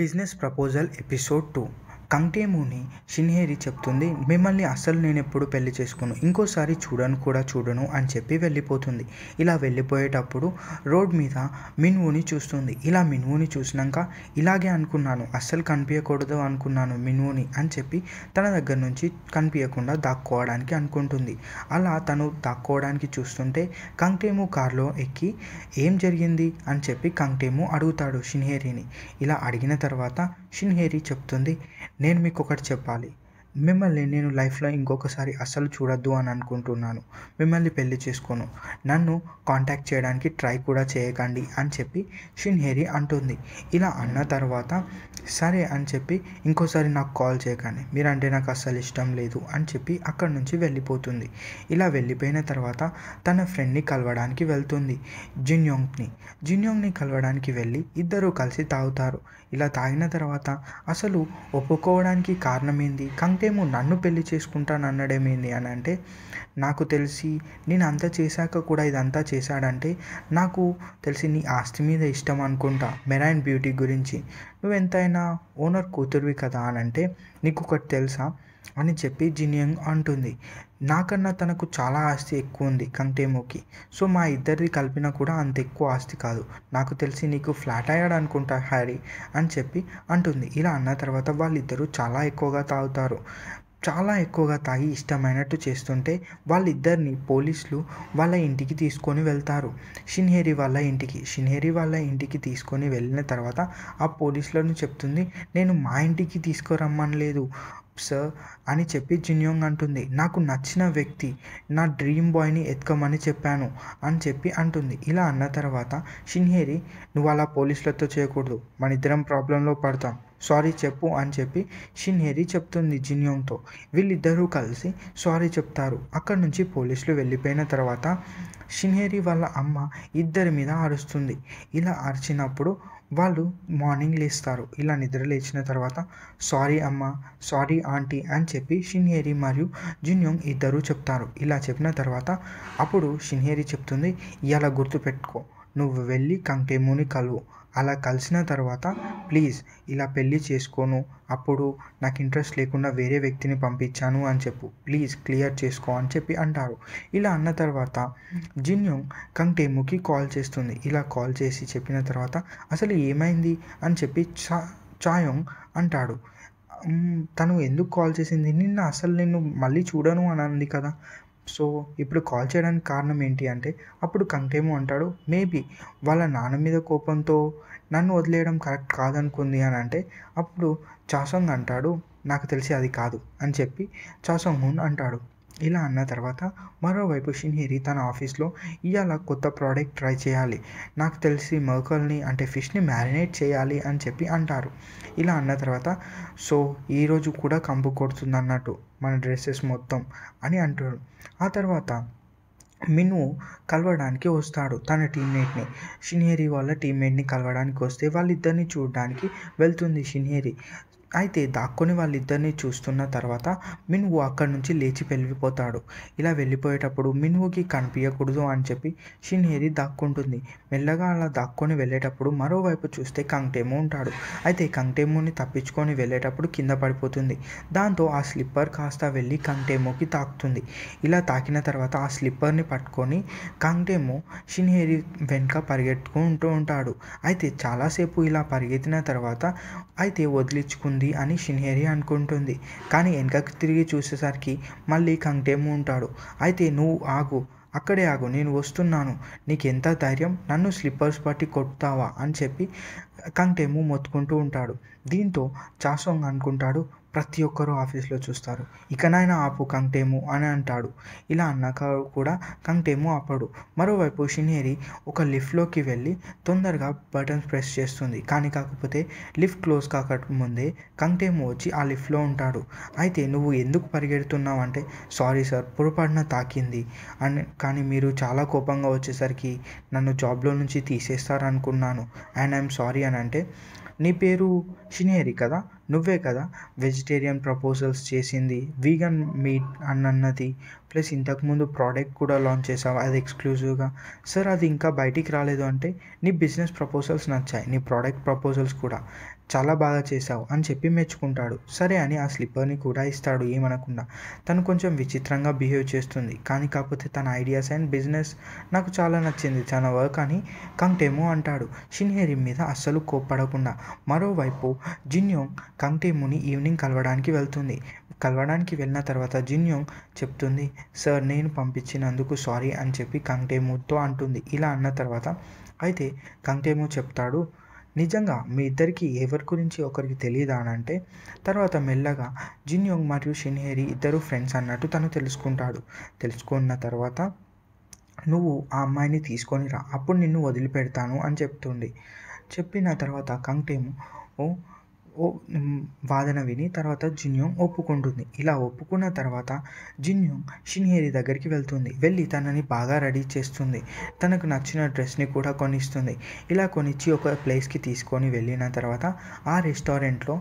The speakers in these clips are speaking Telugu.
business proposal episode 2 కంకేముని సినిహేరి చెప్తుంది మిమ్మల్ని అస్సలు నేను ఎప్పుడు పెళ్లి చేసుకోను ఇంకోసారి చూడను కూడా చూడను అని చెప్పి వెళ్ళిపోతుంది ఇలా వెళ్ళిపోయేటప్పుడు రోడ్ మీద మిన్వుని చూస్తుంది ఇలా మిన్వుని చూసినాక ఇలాగే అనుకున్నాను అస్సలు కనిపించకూడదు అనుకున్నాను మిన్వుని అని చెప్పి తన దగ్గర నుంచి కనిపించకుండా దాక్కోవడానికి అనుకుంటుంది అలా తను దాక్కోవడానికి చూస్తుంటే కంకేము కారులో ఎక్కి ఏం జరిగింది అని చెప్పి కంకేము అడుగుతాడు షిన్హేరిని ఇలా అడిగిన తర్వాత షిన్హేరి చెప్తుంది నేను మీకు ఒకటి చెప్పాలి మిమ్మల్ని నేను లైఫ్లో ఇంకొకసారి అస్సలు చూడొద్దు అని అనుకుంటున్నాను మిమ్మల్ని పెళ్లి చేసుకోను నన్ను కాంటాక్ట్ చేయడానికి ట్రై కూడా చేయకండి అని చెప్పి షిన్హేరి అంటుంది ఇలా అన్న తర్వాత సరే అని చెప్పి ఇంకోసారి నాకు కాల్ చేయకండి మీరంటే నాకు అస్సలు ఇష్టం లేదు అని చెప్పి అక్కడి నుంచి వెళ్ళిపోతుంది ఇలా వెళ్ళిపోయిన తర్వాత తన ఫ్రెండ్ని కలవడానికి వెళ్తుంది జిన్యోంగ్ని జిన్యోంగ్ని కలవడానికి వెళ్ళి ఇద్దరూ కలిసి తాగుతారు ఇలా తాగిన తర్వాత అసలు ఒప్పుకోవడానికి కారణమేంది కంకేమో నన్ను పెళ్లి అన్నడేమేంది అని అంటే నాకు తెలిసి నేను అంతా చేశాక కూడా ఇదంతా చేశాడంటే నాకు తెలిసి నీ ఆస్తి మీద ఇష్టం అనుకుంటా మెరైన్ బ్యూటీ గురించి నువ్వు ఎంతైనా ఓనర్ కూతురువి కదా అని అంటే నీకు ఒకటి తెలుసా అని చెప్పి జినియంగ్ అంటుంది నాకన్నా తనకు చాలా ఆస్తి ఎక్కువ ఉంది కంటేమోకి సో మా ఇద్దరిది కలిపినా కూడా అంత ఎక్కువ ఆస్తి కాదు నాకు తెలిసి నీకు ఫ్లాట్ అయ్యాడు అనుకుంటా హ్యారీ అని చెప్పి అంటుంది ఇలా అన్న తర్వాత వాళ్ళిద్దరూ చాలా ఎక్కువగా తాగుతారు చాలా ఎక్కువగా తాగి ఇష్టమైనట్టు చేస్తుంటే వాళ్ళిద్దరిని పోలీసులు వాళ్ళ ఇంటికి తీసుకొని వెళ్తారు షిన్హేరి వాళ్ళ ఇంటికి షిన్హేరి వాళ్ళ ఇంటికి తీసుకొని వెళ్ళిన తర్వాత ఆ పోలీసులను చెప్తుంది నేను మా ఇంటికి తీసుకురమ్మనలేదు సార్ అని చెప్పి జిన్యోంగ్ అంటుంది నాకు నచ్చిన వ్యక్తి నా డ్రీమ్ బాయ్ని ఎత్తుకోమని చెప్పాను అని చెప్పి అంటుంది ఇలా అన్న తర్వాత షిన్హేరి నువ్వు అలా పోలీసులతో చేయకూడదు మన ఇద్దరం ప్రాబ్లంలో పడతాం సారీ చెప్పు అని చెప్పి షిన్హేరి చెప్తుంది జిన్యోంగ్తో వీళ్ళిద్దరూ కలిసి సారీ చెప్తారు అక్కడి నుంచి పోలీసులు వెళ్ళిపోయిన తర్వాత షిన్హేరి వాళ్ళ అమ్మ ఇద్దరి మీద అరుస్తుంది ఇలా అరిచినప్పుడు వాళ్ళు మార్నింగ్ లేస్తారు ఇలా నిద్ర లేచిన తర్వాత సారీ అమ్మ సారీ ఆంటీ అని చెప్పి షిన్హేరి మరియు జిన్యోంగ్ ఇద్దరూ చెప్తారు ఇలా చెప్పిన తర్వాత అప్పుడు షిన్హేరి చెప్తుంది ఇలా గుర్తుపెట్టుకో నువ్వు వెళ్ళి కంకేమోని కలువు అలా కలిసిన తర్వాత ప్లీజ్ ఇలా పెళ్ళి చేసుకోను అప్పుడు నాకు ఇంట్రెస్ట్ లేకుండా వేరే వ్యక్తిని పంపించాను అని చెప్పు ప్లీజ్ క్లియర్ చేసుకో అని చెప్పి అంటారు ఇలా అన్న తర్వాత జిన్యోంగ్ కంకేముకి కాల్ చేస్తుంది ఇలా కాల్ చేసి చెప్పిన తర్వాత అసలు ఏమైంది అని చెప్పి చా చాయోంగ్ అంటాడు తను ఎందుకు కాల్ చేసింది నిన్న అసలు నేను మళ్ళీ చూడను అని అంది కదా సో ఇప్పుడు కాల్ చేయడానికి కారణం ఏంటి అంటే అప్పుడు కంకేమో అంటాడు మేబీ వాళ్ళ నాన్న మీద కోపంతో నన్ను వదిలేయడం కరెక్ట్ కాదనుకుంది అని అంటే అప్పుడు చాసంగ్ అంటాడు నాకు తెలిసి అది కాదు అని చెప్పి చాసంగ్ హున్ అంటాడు ఇలా అన్న తర్వాత మరోవైపు షిన్హిరి తన ఆఫీస్లో ఇవాళ కొత్త ప్రోడక్ట్ ట్రై చేయాలి నాకు తెలిసి మర్కల్ని అంటే ఫిష్ని మ్యారినేట్ చేయాలి అని చెప్పి అంటారు ఇలా అన్న తర్వాత సో ఈరోజు కూడా కంపు కొడుతుంది అన్నట్టు మన డ్రెస్సెస్ మొత్తం అని అంటారు ఆ తర్వాత మిను కలవడానికి వస్తాడు తన టీమ్మేట్ని షిన్హేరి వాళ్ళ టీమ్మేట్ని కలవడానికి వస్తే వాళ్ళిద్దరిని చూడడానికి వెళ్తుంది షిన్హేరి అయితే దాక్కుని వాళ్ళిద్దరిని చూస్తున్న తర్వాత మినువు అక్కడి నుంచి లేచి వెళ్ళిపోతాడు ఇలా వెళ్ళిపోయేటప్పుడు మినువుకి కనిపించకూడదు అని చెప్పి షిన్హేరి దాక్కుంటుంది మెల్లగా అలా దాక్కొని వెళ్ళేటప్పుడు మరోవైపు చూస్తే కంగ్టేమో ఉంటాడు అయితే కంగ్టేమోని తప్పించుకొని వెళ్ళేటప్పుడు కింద పడిపోతుంది దాంతో ఆ స్లిప్పర్ కాస్త వెళ్ళి కంగ్టేమోకి తాకుతుంది ఇలా తాకిన తర్వాత ఆ స్లిప్పర్ని పట్టుకొని కంగ్టేమో షిన్హేరి వెనుక పరిగెట్టుకుంటూ ఉంటాడు అయితే చాలాసేపు ఇలా పరిగెత్తిన తర్వాత అయితే వదిలించుకుంది ఉంది అని షిన్హేరి అనుకుంటుంది కానీ వెనకకు తిరిగి చూసేసరికి మళ్ళీ కంగటేము ఉంటాడు అయితే నువ్వు ఆగు అక్కడే ఆగు నేను వస్తున్నాను నీకెంత ధైర్యం నన్ను స్లిప్పర్స్ పట్టి కొడతావా అని చెప్పి కంగటేము మొత్తుకుంటూ ఉంటాడు దీంతో చాసోంగ్ అనుకుంటాడు ప్రతి ఒక్కరూ ఆఫీస్లో చూస్తారు ఇకనైనా ఆపు కంగ్టేము అని అంటాడు ఇలా అన్నాక కూడా కంగ్టేము ఆపడు మరోవైపు షినేరి ఒక లిఫ్ట్లోకి వెళ్ళి తొందరగా బటన్స్ ప్రెస్ చేస్తుంది కానీ కాకపోతే లిఫ్ట్ క్లోజ్ కాక ముందే కంగ్టేము వచ్చి ఆ లిఫ్ట్లో ఉంటాడు అయితే నువ్వు ఎందుకు పరిగెడుతున్నావు అంటే సారీ సార్ పొరపాటున తాకింది అని కానీ మీరు చాలా కోపంగా వచ్చేసరికి నన్ను జాబ్లో నుంచి తీసేస్తారనుకున్నాను అండ్ ఐఎమ్ సారీ అని అంటే నీ పేరు షినేరి కదా నువ్వే కదా వెజిటేరియన్ ప్రపోజల్స్ చేసింది వీగన్ మీట్ అని అన్నది ప్లస్ ఇంతకుముందు ప్రోడక్ట్ కూడా లాంచ్ చేసావు అది ఎక్స్క్లూజివ్గా సార్ అది ఇంకా బయటికి రాలేదు అంటే నీ బిజినెస్ ప్రపోజల్స్ నచ్చాయి నీ ప్రోడక్ట్ ప్రపోజల్స్ కూడా చాలా బాగా చేశావు అని చెప్పి మెచ్చుకుంటాడు సరే అని ఆ స్లిప్పర్ని కూడా ఇస్తాడు ఏమనకుండా తను కొంచెం విచిత్రంగా బిహేవ్ చేస్తుంది కానీ కాకపోతే తన ఐడియాస్ అండ్ బిజినెస్ నాకు చాలా నచ్చింది తన వర్క్ అని కంటేమో అంటాడు షిన్హేరి మీద అస్సలు కోప్పడకుండా మరోవైపు జిన్యోంగ్ కంగ్టేముని ఈవినింగ్ కలవడానికి వెళ్తుంది కలవడానికి వెళ్ళిన తర్వాత జిన్యోంగ్ చెప్తుంది సార్ నేను పంపించినందుకు సారీ అని చెప్పి కంగ్టేముతో అంటుంది ఇలా అన్న తర్వాత అయితే కంగ్టేము చెప్తాడు నిజంగా మీ ఇద్దరికి ఎవరి గురించి ఒకరికి తెలియదా అని అంటే తర్వాత మెల్లగా జిన్యోంగ్ మరియు షిన్హేరి ఇద్దరు ఫ్రెండ్స్ అన్నట్టు తను తెలుసుకుంటాడు తెలుసుకున్న తర్వాత నువ్వు ఆ అమ్మాయిని తీసుకొని రా అప్పుడు నిన్ను వదిలిపెడతాను అని చెప్తుంది చెప్పిన తర్వాత కంగ్టేము ఓ వాదన విని తర్వాత జిన్యోంగ్ ఒప్పుకుంటుంది ఇలా ఒప్పుకున్న తర్వాత జిన్యోంగ్ షిన్హేరి దగ్గరికి వెళ్తుంది వెళ్ళి తనని బాగా రెడీ చేస్తుంది తనకు నచ్చిన డ్రెస్ని కూడా కొనిస్తుంది ఇలా కొనిచ్చి ఒక ప్లేస్కి తీసుకొని వెళ్ళిన తర్వాత ఆ రెస్టారెంట్లో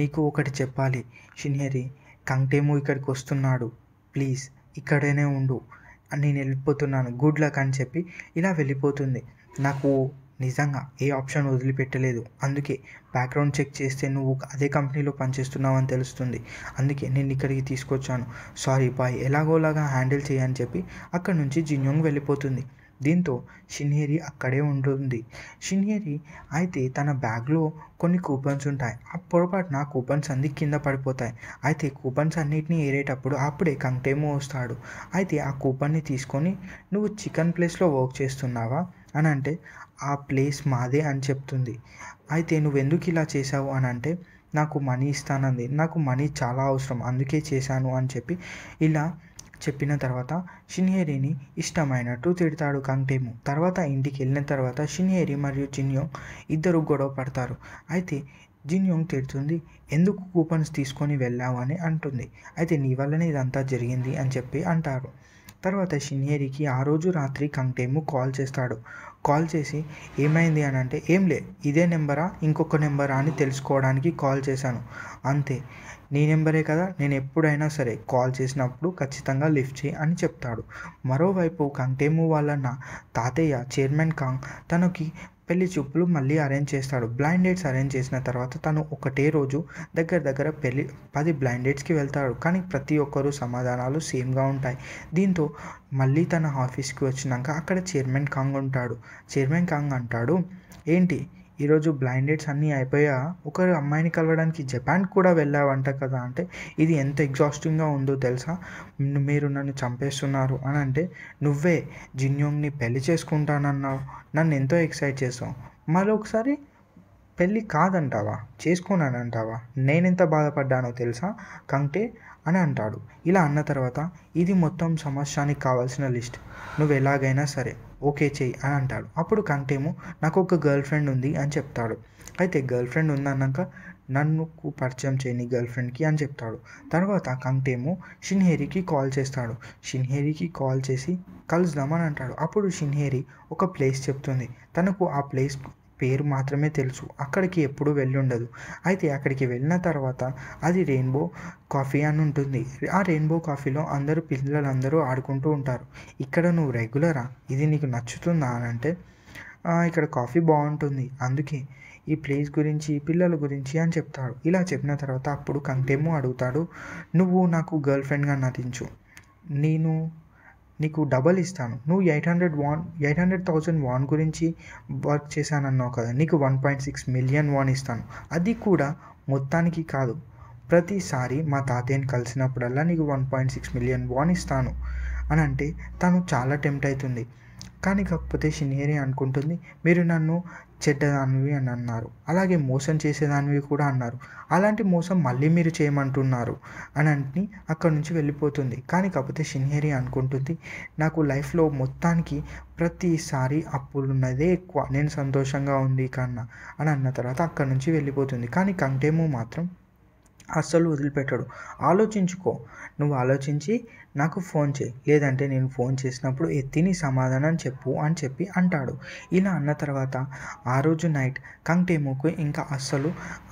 నీకు ఒకటి చెప్పాలి షిన్హేరి కంటేము ఇక్కడికి వస్తున్నాడు ప్లీజ్ ఇక్కడనే ఉండు నేను వెళ్ళిపోతున్నాను గుడ్ లక్ అని చెప్పి ఇలా వెళ్ళిపోతుంది నాకు నిజంగా ఏ ఆప్షన్ వదిలిపెట్టలేదు అందుకే బ్యాక్గ్రౌండ్ చెక్ చేస్తే నువ్వు అదే కంపెనీలో పనిచేస్తున్నావు అని తెలుస్తుంది అందుకే నేను ఇక్కడికి తీసుకొచ్చాను సారీ బాయ్ ఎలాగోలాగా హ్యాండిల్ చేయని చెప్పి అక్కడి నుంచి జిన్యోంగ్ వెళ్ళిపోతుంది దీంతో షిన్హేరి అక్కడే ఉంటుంది షిన్హేరి అయితే తన బ్యాగ్లో కొన్ని కూపన్స్ ఉంటాయి ఆ పొరపాటున కూపన్స్ అన్ని కింద పడిపోతాయి అయితే కూపన్స్ అన్నిటిని ఏరేటప్పుడు అప్పుడే కంటేమో వస్తాడు అయితే ఆ కూపన్ని తీసుకొని నువ్వు చికెన్ ప్లేస్లో వర్క్ చేస్తున్నావా అని అంటే ఆ ప్లేస్ మాదే అని చెప్తుంది అయితే నువ్వు ఎందుకు ఇలా చేసావు అని అంటే నాకు మనీ ఇస్తానంది నాకు మనీ చాలా అవసరం అందుకే చేశాను అని చెప్పి ఇలా చెప్పిన తర్వాత షిన్హేరిని ఇష్టమైనట్టు తిడతాడు కంటేము తర్వాత ఇంటికి వెళ్ళిన తర్వాత షిన్హేరి మరియు జిన్యోంగ్ ఇద్దరు గొడవ పడతారు అయితే జిన్యోంగ్ తిడుతుంది ఎందుకు కూపన్స్ తీసుకొని వెళ్ళావు అని అంటుంది అయితే నీ వల్లనే ఇదంతా జరిగింది అని చెప్పి అంటారు తర్వాత షిన్హేరికి ఆ రోజు రాత్రి కంగ్టేము కాల్ చేస్తాడు కాల్ చేసి ఏమైంది అని అంటే ఏం లే ఇదే నెంబరా ఇంకొక నెంబరా అని తెలుసుకోవడానికి కాల్ చేశాను అంతే నీ నెంబరే కదా నేను ఎప్పుడైనా సరే కాల్ చేసినప్పుడు ఖచ్చితంగా లిఫ్ట్ చేయి అని చెప్తాడు మరోవైపు కంగ్టేము వాళ్ళ నా తాతయ్య చైర్మన్ కాంగ్ తనకి పెళ్లి చూపులు మళ్ళీ అరేంజ్ చేస్తాడు బ్లైండ్ డేట్స్ అరేంజ్ చేసిన తర్వాత తను ఒకటే రోజు దగ్గర దగ్గర పెళ్లి పది బ్లైండ్ డేట్స్కి వెళ్తాడు కానీ ప్రతి ఒక్కరు సమాధానాలు సేమ్గా ఉంటాయి దీంతో మళ్ళీ తన ఆఫీస్కి వచ్చినాక అక్కడ చైర్మన్ కాంగ్ ఉంటాడు చైర్మన్ కాంగ్ అంటాడు ఏంటి ఈరోజు బ్లైండ్ డేట్స్ అన్నీ అయిపోయా ఒక అమ్మాయిని కలవడానికి జపాన్ కూడా వెళ్ళావంట కదా అంటే ఇది ఎంత ఎగ్జాస్టింగ్గా ఉందో తెలుసా మీరు నన్ను చంపేస్తున్నారు అని అంటే నువ్వే జిన్యోంగ్ని పెళ్లి చేసుకుంటానన్నావు నన్ను ఎంతో ఎక్సైట్ చేసావు మళ్ళీ ఒకసారి పెళ్ళి కాదంటావా చేసుకోనని అంటావా నేనెంత బాధపడ్డానో తెలుసా కంటే అని అంటాడు ఇలా అన్న తర్వాత ఇది మొత్తం సమస్యానికి కావాల్సిన లిస్ట్ నువ్వు ఎలాగైనా సరే ఓకే చెయ్యి అని అంటాడు అప్పుడు కంటేమో నాకు ఒక గర్ల్ ఫ్రెండ్ ఉంది అని చెప్తాడు అయితే గర్ల్ ఫ్రెండ్ ఉందన్నాక నన్ను పరిచయం చేయని గర్ల్ ఫ్రెండ్కి అని చెప్తాడు తర్వాత కంటేమో షిన్హేరికి కాల్ చేస్తాడు షిన్హేరికి కాల్ చేసి కలుద్దామని అంటాడు అప్పుడు షిన్హేరి ఒక ప్లేస్ చెప్తుంది తనకు ఆ ప్లేస్ పేరు మాత్రమే తెలుసు అక్కడికి వెళ్ళి వెళ్ళుండదు అయితే అక్కడికి వెళ్ళిన తర్వాత అది రెయిన్బో కాఫీ అని ఉంటుంది ఆ రెయిన్బో కాఫీలో అందరూ పిల్లలందరూ ఆడుకుంటూ ఉంటారు ఇక్కడ నువ్వు రెగ్యులరా ఇది నీకు నచ్చుతుందా అని అంటే ఇక్కడ కాఫీ బాగుంటుంది అందుకే ఈ ప్లేస్ గురించి పిల్లల గురించి అని చెప్తాడు ఇలా చెప్పిన తర్వాత అప్పుడు కంటేమో అడుగుతాడు నువ్వు నాకు గర్ల్ ఫ్రెండ్గా నటించు నేను నీకు డబల్ ఇస్తాను నువ్వు eight hundred won eight hundred thousand won గురించి వర్క్ చేశానన్నావు కదా నీకు one point six million won ఇస్తాను అది కూడా మొత్తానికి కాదు ప్రతిసారి మా తాతయ్యని కలిసినప్పుడల్లా నీకు one point six million won ఇస్తాను అని అంటే తను చాలా టెంప్ట్ అవుతుంది కానీ కాకపోతే షినేరి అనుకుంటుంది మీరు నన్ను చెడ్డదానివి అని అన్నారు అలాగే మోసం చేసేదానివి కూడా అన్నారు అలాంటి మోసం మళ్ళీ మీరు చేయమంటున్నారు అని అంటే అక్కడ నుంచి వెళ్ళిపోతుంది కానీ కాకపోతే షిన్హేరి అనుకుంటుంది నాకు లైఫ్లో మొత్తానికి ప్రతిసారి ఉన్నదే ఎక్కువ నేను సంతోషంగా ఉంది కన్నా అని అన్న తర్వాత అక్కడ నుంచి వెళ్ళిపోతుంది కానీ కంటేమో మాత్రం అస్సలు వదిలిపెట్టాడు ఆలోచించుకో నువ్వు ఆలోచించి నాకు ఫోన్ చేయి లేదంటే నేను ఫోన్ చేసినప్పుడు ఎత్తిని సమాధానం చెప్పు అని చెప్పి అంటాడు ఇలా అన్న తర్వాత ఆ రోజు నైట్ కంగ్టేమోకు ఇంకా అస్సలు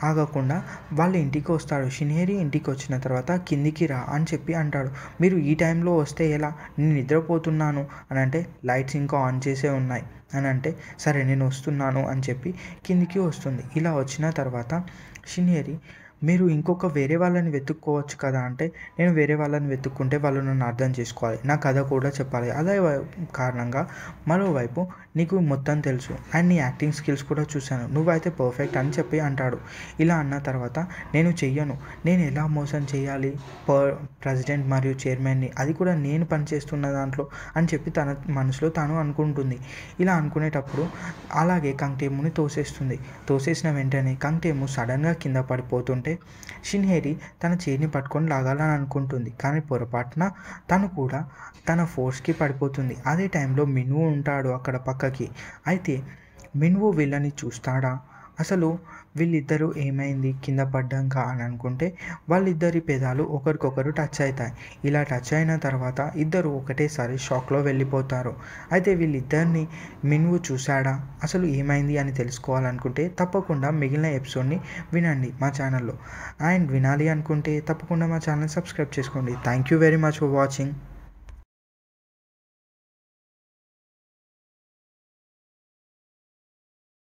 ఆగకుండా వాళ్ళ ఇంటికి వస్తాడు షినేరి ఇంటికి వచ్చిన తర్వాత కిందికి రా అని చెప్పి అంటాడు మీరు ఈ టైంలో వస్తే ఎలా నేను నిద్రపోతున్నాను అని అంటే లైట్స్ ఇంకా ఆన్ చేసే ఉన్నాయి అని అంటే సరే నేను వస్తున్నాను అని చెప్పి కిందికి వస్తుంది ఇలా వచ్చిన తర్వాత షినేరి మీరు ఇంకొక వేరే వాళ్ళని వెతుక్కోవచ్చు కదా అంటే నేను వేరే వాళ్ళని వెతుక్కుంటే వాళ్ళు నన్ను అర్థం చేసుకోవాలి నా కథ కూడా చెప్పాలి అదే కారణంగా మరోవైపు నీకు మొత్తం తెలుసు అండ్ నీ యాక్టింగ్ స్కిల్స్ కూడా చూశాను నువ్వైతే పర్ఫెక్ట్ అని చెప్పి అంటాడు ఇలా అన్న తర్వాత నేను చెయ్యను నేను ఎలా మోసం చేయాలి ప్రెసిడెంట్ మరియు చైర్మన్ని అది కూడా నేను పనిచేస్తున్న దాంట్లో అని చెప్పి తన మనసులో తాను అనుకుంటుంది ఇలా అనుకునేటప్పుడు అలాగే కంకేముని తోసేస్తుంది తోసేసిన వెంటనే కంకేము సడన్గా కింద పడిపోతుంటే షిన్హేరి తన చేతిని పట్టుకొని లాగాలని అనుకుంటుంది కానీ పొరపాటున తను కూడా తన ఫోర్స్కి పడిపోతుంది అదే టైంలో మినువు ఉంటాడు అక్కడ పక్కకి అయితే మినువు వీళ్ళని చూస్తాడా అసలు వీళ్ళిద్దరూ ఏమైంది కింద పడ్డాక అని అనుకుంటే వాళ్ళిద్దరి పెదాలు ఒకరికొకరు టచ్ అవుతాయి ఇలా టచ్ అయిన తర్వాత ఇద్దరు ఒకటేసారి షాక్లో వెళ్ళిపోతారు అయితే వీళ్ళిద్దరిని మెనువు చూశాడా అసలు ఏమైంది అని తెలుసుకోవాలనుకుంటే తప్పకుండా మిగిలిన ఎపిసోడ్ని వినండి మా ఛానల్లో అండ్ వినాలి అనుకుంటే తప్పకుండా మా ఛానల్ సబ్స్క్రైబ్ చేసుకోండి thank you very much for watching